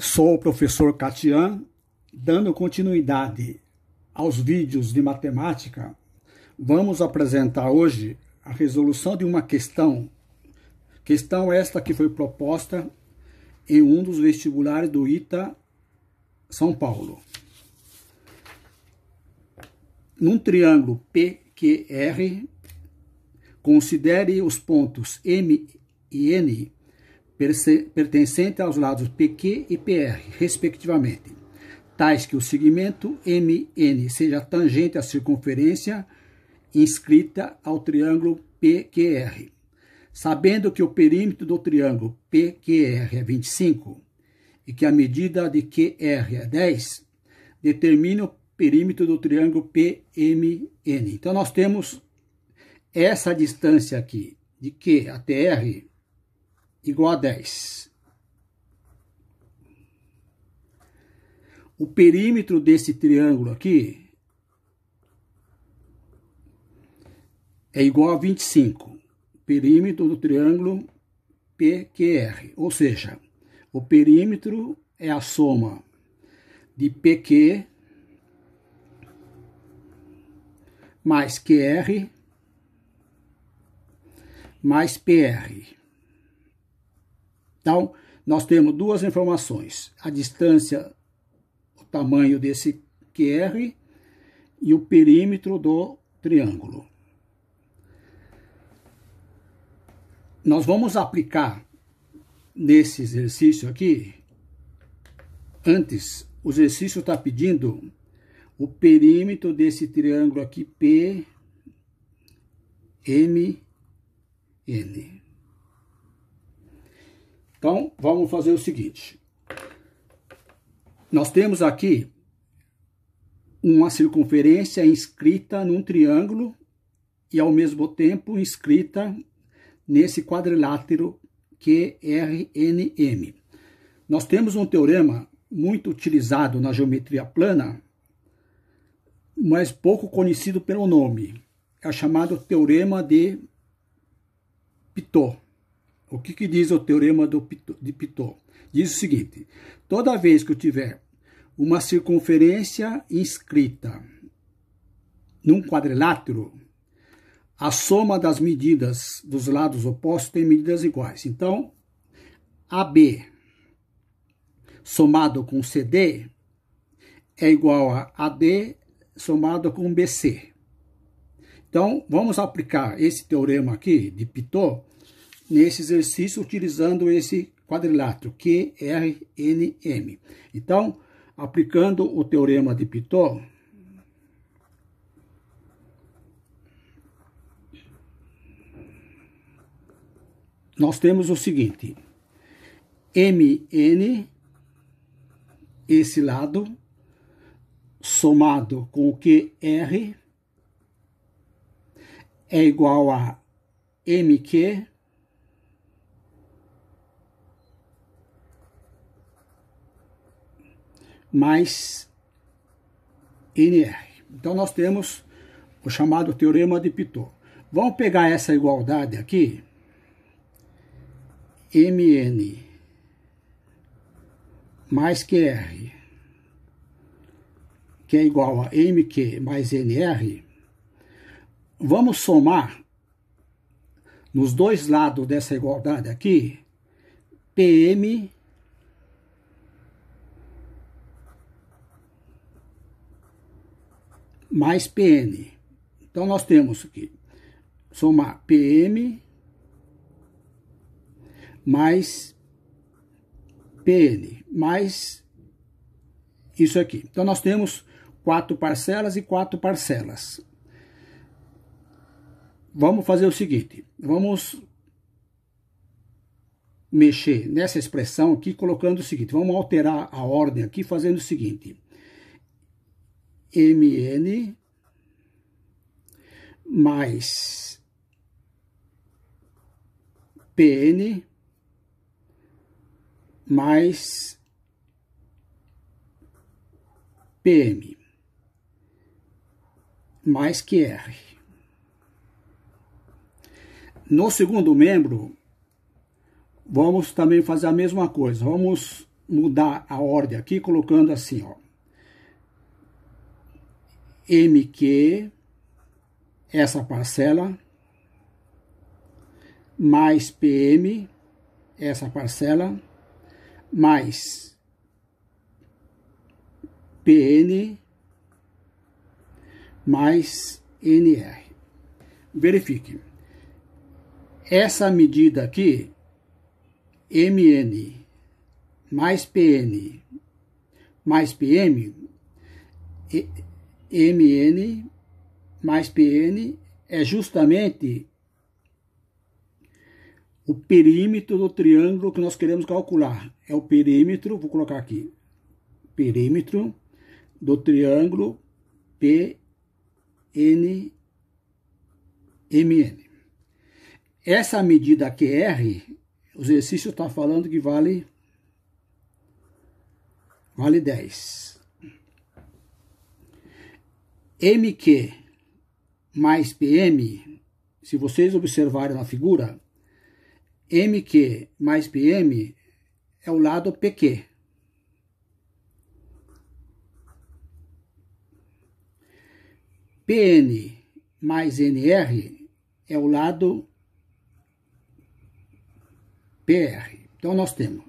Sou o professor Catian, dando continuidade aos vídeos de matemática, vamos apresentar hoje a resolução de uma questão, questão esta que foi proposta em um dos vestibulares do ITA São Paulo. Num triângulo PQR, considere os pontos M e N pertencente aos lados PQ e PR, respectivamente, tais que o segmento MN seja tangente à circunferência inscrita ao triângulo PQR. Sabendo que o perímetro do triângulo PQR é 25 e que a medida de QR é 10, determine o perímetro do triângulo PMN. Então, nós temos essa distância aqui de Q até R igual a 10. O perímetro desse triângulo aqui é igual a 25. Perímetro do triângulo PQR, ou seja, o perímetro é a soma de PQ mais QR mais PR. Então, nós temos duas informações: a distância, o tamanho desse QR e o perímetro do triângulo. Nós vamos aplicar nesse exercício aqui, antes, o exercício está pedindo o perímetro desse triângulo aqui, P, M, N. Então, vamos fazer o seguinte. Nós temos aqui uma circunferência inscrita num triângulo e, ao mesmo tempo, inscrita nesse quadrilátero QRNM. Nós temos um teorema muito utilizado na geometria plana, mas pouco conhecido pelo nome. É chamado Teorema de Pitot. O que, que diz o teorema do, de Pitot? Diz o seguinte: toda vez que eu tiver uma circunferência inscrita num quadrilátero, a soma das medidas dos lados opostos tem medidas iguais. Então, AB somado com CD é igual a AD somado com BC. Então, vamos aplicar esse teorema aqui de Pitot nesse exercício utilizando esse quadrilátero QRNM. Então, aplicando o teorema de Pitot, nós temos o seguinte, MN, esse lado, somado com o QR, é igual a MQ mais NR. Então nós temos o chamado teorema de Pitot. Vamos pegar essa igualdade aqui, MN mais QR, que é igual a MQ mais NR, vamos somar nos dois lados dessa igualdade aqui, PM mais PN. Então, nós temos que somar PM mais PN, mais isso aqui. Então, nós temos quatro parcelas e quatro parcelas. Vamos fazer o seguinte, vamos mexer nessa expressão aqui, colocando o seguinte, vamos alterar a ordem aqui, fazendo o seguinte mn mais pn mais pm mais qr. No segundo membro, vamos também fazer a mesma coisa. Vamos mudar a ordem aqui colocando assim, ó. Mq essa parcela mais PM essa parcela mais PN mais NR. Verifique. Essa medida aqui, MN mais PN mais PM, MN mais PN é justamente o perímetro do triângulo que nós queremos calcular. É o perímetro, vou colocar aqui, perímetro do triângulo PNMN. Essa medida QR, o exercício está falando que vale, vale 10. MQ mais PM, se vocês observarem na figura, MQ mais PM é o lado PQ. PN mais NR é o lado PR. Então, nós temos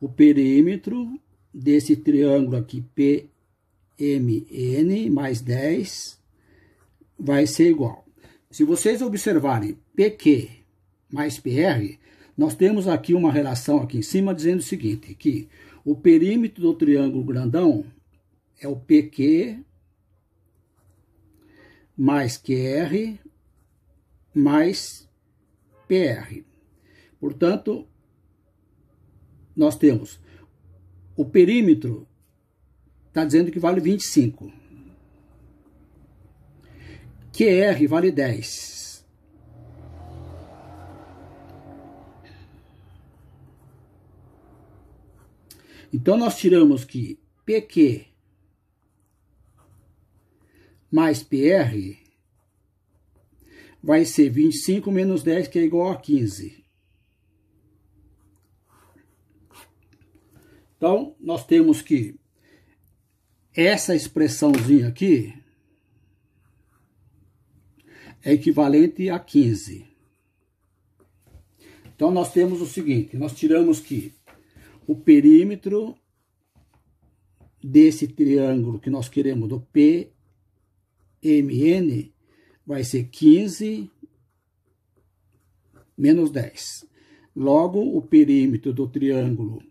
o perímetro desse triângulo aqui, P, mn mais 10 vai ser igual. Se vocês observarem pq mais pr, nós temos aqui uma relação aqui em cima dizendo o seguinte, que o perímetro do triângulo grandão é o pq mais qr mais pr. Portanto, nós temos o perímetro está dizendo que vale 25. QR vale 10. Então, nós tiramos que PQ mais PR vai ser 25 menos 10, que é igual a 15. Então, nós temos que essa expressãozinha aqui é equivalente a 15. Então, nós temos o seguinte, nós tiramos que o perímetro desse triângulo que nós queremos, do PMN, vai ser 15 menos 10. Logo, o perímetro do triângulo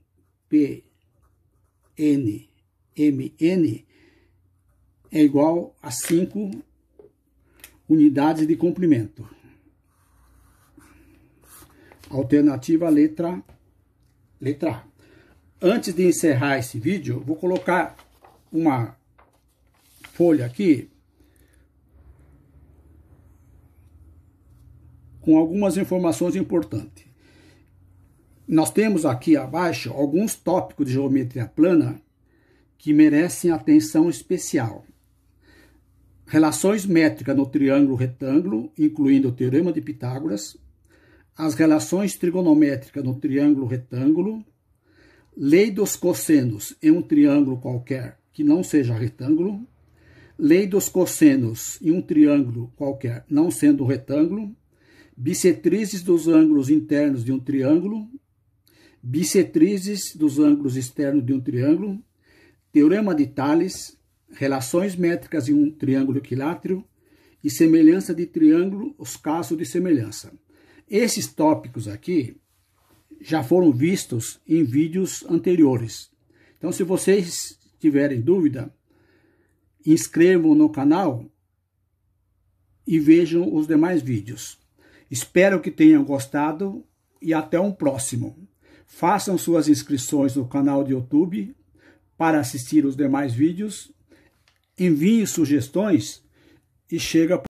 PNN mn é igual a 5 unidades de comprimento. Alternativa letra, letra A. Antes de encerrar esse vídeo, vou colocar uma folha aqui com algumas informações importantes. Nós temos aqui abaixo alguns tópicos de geometria plana que merecem atenção especial. Relações métricas no triângulo retângulo, incluindo o Teorema de Pitágoras, as relações trigonométricas no triângulo retângulo, lei dos cossenos em um triângulo qualquer que não seja retângulo, lei dos cossenos em um triângulo qualquer não sendo retângulo, bissetrizes dos ângulos internos de um triângulo, bissetrizes dos ângulos externos de um triângulo, Teorema de Thales, relações métricas em um triângulo equilátero e semelhança de triângulo, os casos de semelhança. Esses tópicos aqui já foram vistos em vídeos anteriores. Então, se vocês tiverem dúvida, inscrevam no canal e vejam os demais vídeos. Espero que tenham gostado e até um próximo. Façam suas inscrições no canal de YouTube para assistir os demais vídeos, envie sugestões e chega